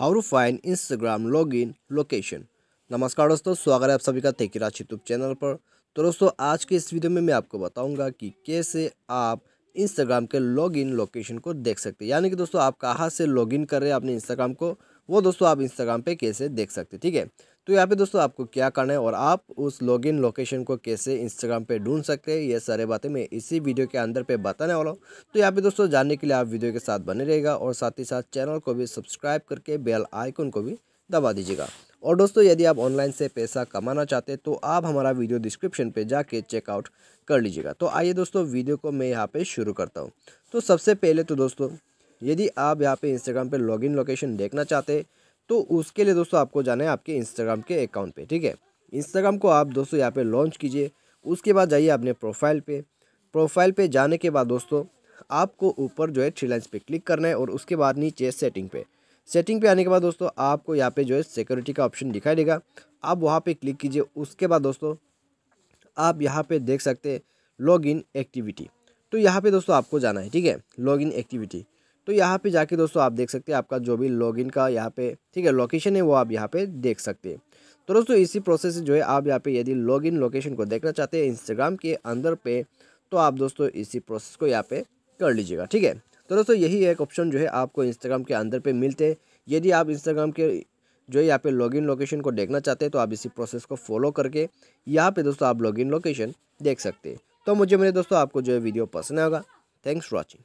how to find Instagram in location नमस्कार दोस्तों स्वागत है आप सभी का टेक राज यूट्यूब चैनल पर तो दोस्तों आज के इस वीडियो में मैं आपको बताऊंगा कि कैसे आप इंस्टाग्राम के लॉगिन लोकेशन को देख सकते हैं यानी कि दोस्तों आप कहाँ से लॉगिन कर रहे हैं अपने इंस्टाग्राम को वो दोस्तों आप इंस्टाग्राम पे कैसे देख सकते हैं ठीक है तो यहाँ पे दोस्तों आपको क्या करना है और आप उस लॉगिन लोकेशन को कैसे इंस्टाग्राम पे ढूंढ सकते हैं ये सारे बातें मैं इसी वीडियो के अंदर पे बताने वाला हूँ तो यहाँ पे दोस्तों जानने के लिए आप वीडियो के साथ बने रहेगा और साथ ही साथ चैनल को भी सब्सक्राइब करके बेल आइकन को भी दबा दीजिएगा और दोस्तों यदि आप ऑनलाइन से पैसा कमाना चाहते हैं तो आप हमारा वीडियो डिस्क्रिप्शन पर जाके चेकआउट कर लीजिएगा तो आइए दोस्तों वीडियो को मैं यहाँ पर शुरू करता हूँ तो सबसे पहले तो दोस्तों यदि आप यहाँ पर इंस्टाग्राम पर लॉगिन लोकेशन देखना चाहते हैं तो उसके लिए दोस्तों आपको जाना है आपके इंस्टाग्राम के अकाउंट पे ठीक है इंस्टाग्राम को आप दोस्तों यहाँ पे लॉन्च कीजिए उसके बाद जाइए अपने प्रोफाइल पे प्रोफाइल पे जाने के बाद दोस्तों आपको ऊपर जो है थ्री लाइन्स पे क्लिक करना है और उसके बाद नीचे सेटिंग पे सेटिंग पे आने के बाद दोस्तों आपको यहाँ पे जो है सिक्योरिटी का ऑप्शन दिखाई देगा आप वहाँ पर क्लिक कीजिए उसके बाद दोस्तों आप यहाँ पर देख सकते हैं इन एक्टिविटी तो यहाँ पर दोस्तों आपको जाना है ठीक है इन एक्टिविटी तो यहाँ पे जाके दोस्तों आप देख सकते हैं आपका जो भी लॉगिन का यहाँ पे ठीक है लोकेशन है वो आप यहाँ पे देख सकते हैं तो दोस्तों इसी प्रोसेस से जो है आप यहाँ पे यदि लॉगिन लोकेशन को देखना चाहते हैं इंस्टाग्राम के अंदर पे तो आप दोस्तों इसी प्रोसेस को यहाँ पे कर लीजिएगा ठीक है तो दोस्तों यही एक ऑप्शन जो है आपको इंस्टाग्राम के अंदर पे मिलते हैं यदि आप इंस्टाग्राम के जो है यहाँ पे लॉगिन लोकेशन को देखना चाहते हैं तो आप इसी प्रोसेस को फॉलो करके यहाँ पे दोस्तों आप लॉगिन लोकेशन देख सकते हैं तो मुझे मेरे दोस्तों आपको जो है वीडियो पसंद आएगा थैंक्स फॉर वॉचिंग